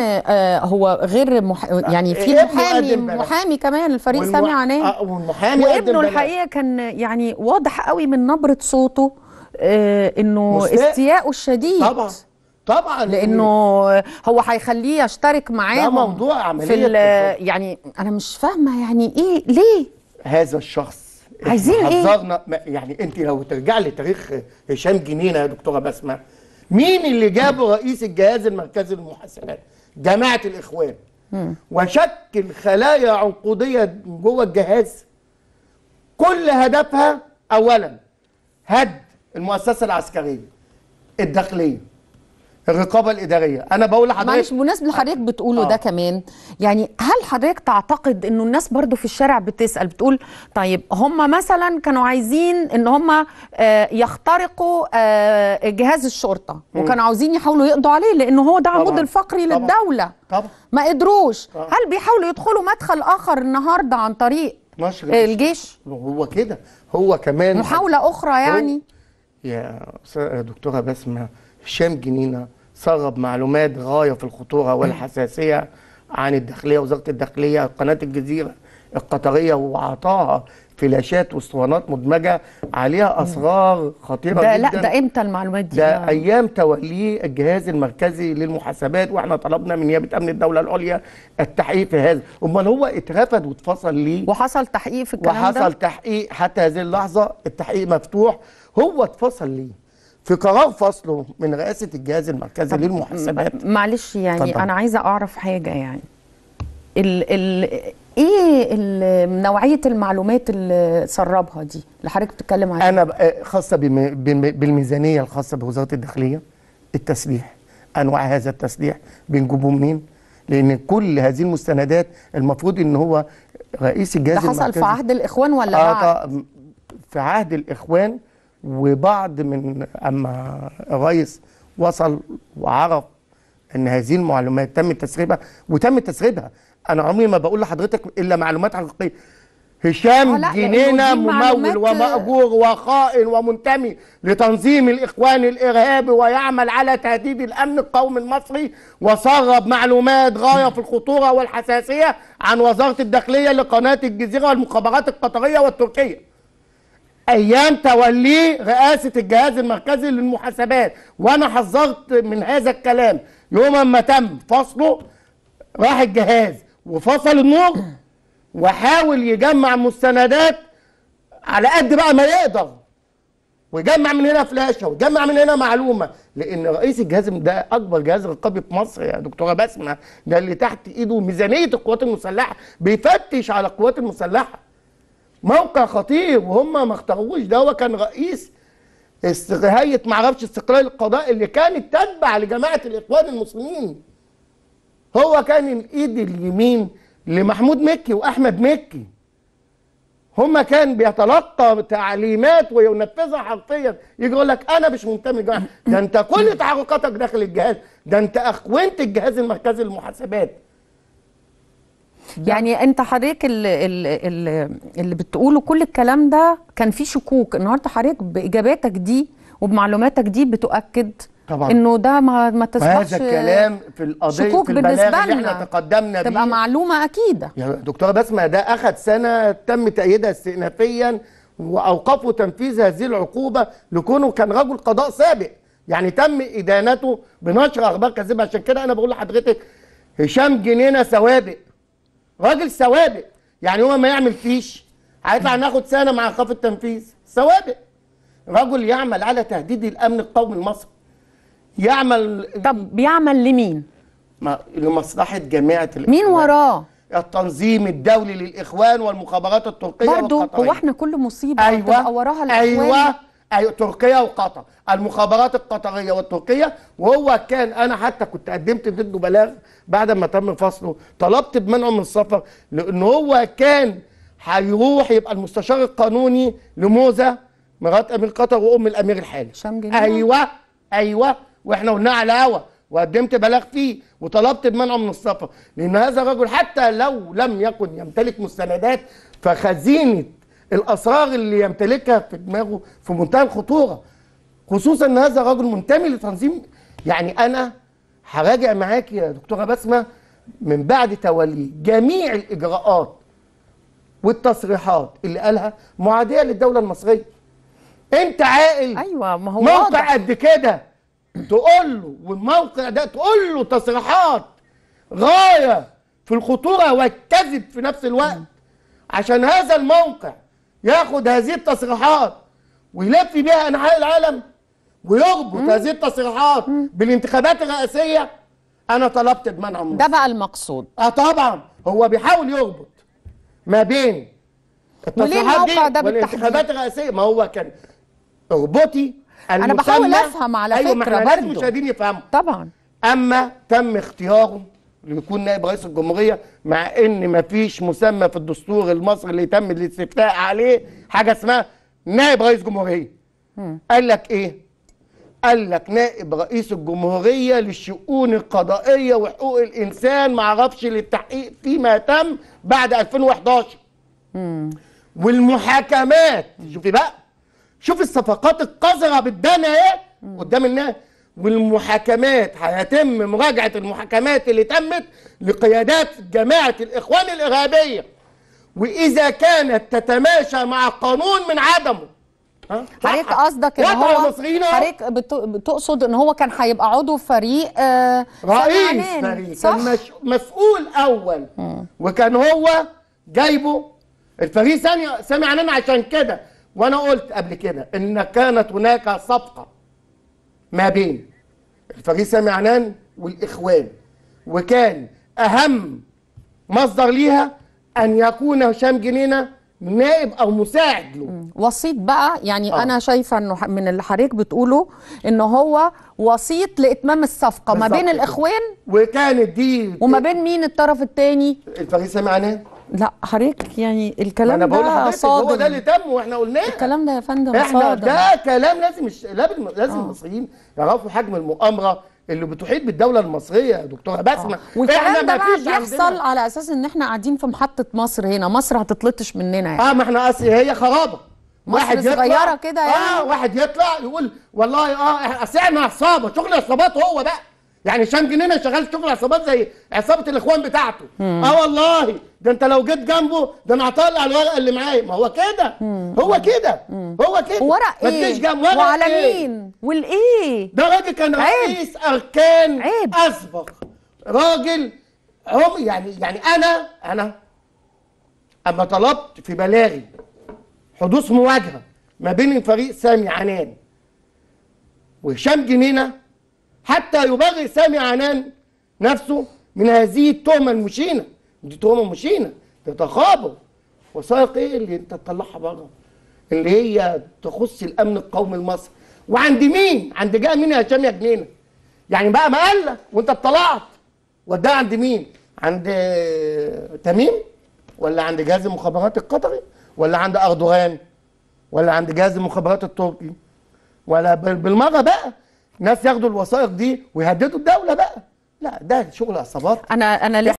آه، هو غير مح... يعني في محامي محامي كمان الفريق والمح... سامي عناه آه، والمحامي وابنه الحقيقه كان يعني واضح قوي من نبره صوته آه، انه استياءه الشديد طبعا طبعا لانه هو هيخليه يشترك معاه ده موضوع عمليه في يعني انا مش فاهمه يعني ايه ليه هذا الشخص عايزين ايه يعني انت لو ترجع لتاريخ هشام جنينه يا دكتوره بسمه مين اللي جابه رئيس الجهاز المركزي للمحاسبات جماعه الاخوان وشكل خلايا عنقوديه جوه الجهاز كل هدفها اولا هد المؤسسه العسكريه الداخليه الرقابه الاداريه انا بقول لحضرتك معلش بمناسبه حضرتك بتقوله آه. ده كمان يعني هل حضرتك تعتقد انه الناس برضو في الشارع بتسال بتقول طيب هم مثلا كانوا عايزين ان هم آه، يخترقوا آه، جهاز الشرطه وكانوا عاوزين يحاولوا يقضوا عليه لانه هو ده عمود الفقري طبعًا. للدوله طبعًا. ما قدروش طبعًا. هل بيحاولوا يدخلوا مدخل اخر النهارده عن طريق ماشي الجيش هو كده هو كمان محاوله اخرى يعني يا دكتوره بسمه هشام جنينه صغب معلومات غايه في الخطوره والحساسيه عن الداخليه وزاره الداخليه قناه الجزيره القطريه وعطاها فلاشات واسطوانات مدمجه عليها اسرار خطيره ده جدا لا ده امتى المعلومات دي؟ ده آه. ايام توليه الجهاز المركزي للمحاسبات واحنا طلبنا من نيابه امن الدوله العليا التحقيق في هذا، امال هو اترفد واتفصل ليه؟ وحصل تحقيق في الكلام وحصل ده؟ وحصل تحقيق حتى هذه اللحظه التحقيق مفتوح هو اتفصل ليه؟ في قرار فصله من رئاسه الجهاز المركزي للمحاسبات معلش يعني طبعا. انا عايزه اعرف حاجه يعني ال ال ايه نوعيه المعلومات اللي سربها دي اللي حضرتك بتتكلم عليها انا خاصه بالميزانيه الخاصه بوزاره الداخليه التسليح انواع هذا التسليح بنجيبه منين لان كل هذه المستندات المفروض ان هو رئيس الجهاز ده حصل في عهد الاخوان ولا آه في عهد الاخوان وبعض من اما الريس وصل وعرف ان هذه المعلومات تم تسريبها وتم تسريبها انا عمري ما بقول لحضرتك الا معلومات حقيقيه هشام جنينه ممول ومأجور وخائن ومنتمي لتنظيم الإخوان الإرهابي ويعمل على تهديد الأمن القومي المصري وسرب معلومات غاية في الخطورة والحساسية عن وزارة الداخلية لقناة الجزيرة والمخابرات القطرية والتركية ايام توليه رئاسه الجهاز المركزي للمحاسبات وانا حذرت من هذا الكلام يوم ما تم فصله راح الجهاز وفصل النور وحاول يجمع مستندات على قد بقى ما يقدر ويجمع من هنا فلاشه ويجمع من هنا معلومه لان رئيس الجهاز ده اكبر جهاز رقابي في مصر يا دكتوره بسمه ده اللي تحت ايده ميزانيه القوات المسلحه بيفتش على القوات المسلحه موقع خطير وهم ما اختاروش ده هو كان رئيس هيئه ما اعرفش استقلال القضاء اللي كانت تتبع لجماعه الاخوان المسلمين هو كان الايد اليمين لمحمود مكي واحمد مكي هما كان بيتلقى تعليمات وينفذها حرفيا يجي يقول لك انا مش منتمي للجماعه ده انت كل تحركاتك داخل الجهاز ده انت اخونت الجهاز المركزي للمحاسبات يعني انت حضرتك اللي, اللي بتقوله كل الكلام ده كان فيه شكوك النهارده حضرتك باجاباتك دي وبمعلوماتك دي بتؤكد طبعا انه ده ما ما تصبحش هذا الكلام في القضيه شكوك في بالنسبه اللي احنا تقدمنا تبقى بيه. معلومه اكيده يا دكتوره بسمه ده اخذ سنه تم تأييدها استئنافيا واوقفوا تنفيذ هذه العقوبه لكونه كان رجل قضاء سابق يعني تم ادانته بنشر اخبار كاذبه عشان كده انا بقول لحضرتك هشام جنينه سوابق راجل سوابق يعني هو ما يعمل فيش هيطلع ناخد سنه مع خاف التنفيذ سوابق رجل يعمل على تهديد الامن القومي المصري يعمل طب بيعمل لمين؟ ما لمصلحه جامعه الإخوان. مين وراه؟ التنظيم الدولي للإخوان والمخابرات التركية برضه هو احنا كل مصيبة أيوة وراها أيوة. الإخوان أيوة أي تركيا وقطر المخابرات القطريه والتركيه وهو كان انا حتى كنت قدمت ضده بلاغ بعد ما تم فصله طلبت بمنعه من السفر لان هو كان هيروح يبقى المستشار القانوني لموزه مرات امير قطر وام الامير الحالي ايوه ايوه واحنا قلنا على هوا وقدمت بلاغ فيه وطلبت بمنعه من السفر لان هذا الرجل حتى لو لم يكن يمتلك مستندات فخزينه الاسرار اللي يمتلكها في دماغه في منتهى الخطوره خصوصا ان هذا رجل منتمي لتنظيم يعني انا هراجع معاك يا دكتوره بسمه من بعد توليه جميع الاجراءات والتصريحات اللي قالها معاديه للدوله المصريه انت عاقل ايوه ما هو موقع قد كده تقول له والموقع ده تقول له تصريحات غايه في الخطوره والكذب في نفس الوقت عشان هذا الموقع ياخد هذه التصريحات ويلف بها انحاء العالم ويربط هذه التصريحات بالانتخابات الرئاسيه انا طلبت بمنع مصر ده بقى المقصود اه طبعا هو بيحاول يربط ما بين التصريحات دي ده والانتخابات الرئاسيه ما هو كان اربطي انا بحاول افهم على أيوة فكره برضه ايوه مش قادرين يفهموا طبعا اما تم اختياره يكون نائب رئيس الجمهوريه مع ان ما فيش مسمى في الدستور المصري اللي تم الاستفتاء عليه حاجه اسمها نائب رئيس جمهوريه قال لك ايه قال لك نائب رئيس الجمهوريه للشؤون القضائيه وحقوق الانسان ما عرفش للتحقيق فيما تم بعد 2011 والمحاكمات شوفي بقى شوفي الصفقات القذره بالدم اهي قدام الناس والمحاكمات هيتم مراجعة المحاكمات اللي تمت لقيادات جماعة الإخوان الإرهابية وإذا كانت تتماشى مع القانون من عدمه حضرتك قصدك ان هو حضرتك بتقصد ان هو كان هيبقى عضو فريق آه رئيس فريق صح؟ كان مسؤول اول مم. وكان هو جايبه الفريق ثاني سامع عننا عشان كده وانا قلت قبل كده ان كانت هناك صفقه ما بين الفريق سامي عنان والإخوان وكان أهم مصدر ليها أن يكون هشام جنينة نائب او مساعد له وسيط بقى يعني أوه. انا شايفه انه من اللي حضرتك بتقوله ان هو وسيط لاتمام الصفقه ما بين الاخوان وكانت دي وما بين مين الطرف الثاني الفريق سامي عنان لا حضرتك يعني الكلام أنا بقول ده صادم هو ده اللي تم واحنا قلناه الكلام ده يا فندم احنا ده كلام لازم لازم آه. المصريين يعرفوا حجم المؤامره اللي بتحيط بالدوله المصريه يا دكتوره بسمه آه. والكلام ده بقى بيحصل عندنا. على اساس ان احنا قاعدين في محطه مصر هنا مصر هتتلطش مننا يعني. اه ما احنا اصل هي خرابه واحد صغيره كده يعني اه واحد يطلع يقول والله اه اصل احنا عصابه شغل عصابات هو بقى يعني شام جنينه شغال شغل عصابات زي عصابه الاخوان بتاعته مم. اه والله ده انت لو جيت جنبه ده انا هطلع الورقه اللي معايا ما هو كده هو كده هو كده ورق ايه جنب ورق وعلى إيه؟ مين والايه ده راجل كان رئيس اركان عيب. اسبق راجل هم يعني يعني انا انا اما طلبت في بلاغي حدوث مواجهه ما بين فريق سامي عنان وهشام جنينه حتى يبرئ سامي عنان نفسه من هذه التهمه المشينه دي تهمه مشينه ده تخابر وثائق ايه اللي انت تطلعها بره اللي هي تخص الامن القومي المصري وعند مين عند جاء مين يا هشام يا جنينه يعني بقى ما قال لك وانت اطلعت وداها عند مين عند تميم ولا عند جهاز المخابرات القطري ولا عند اردوغان ولا عند جهاز المخابرات التركي ولا بالمره بقى ناس ياخدوا الوثائق دي ويهددوا الدوله بقى لا ده شغل عصابات انا انا لسه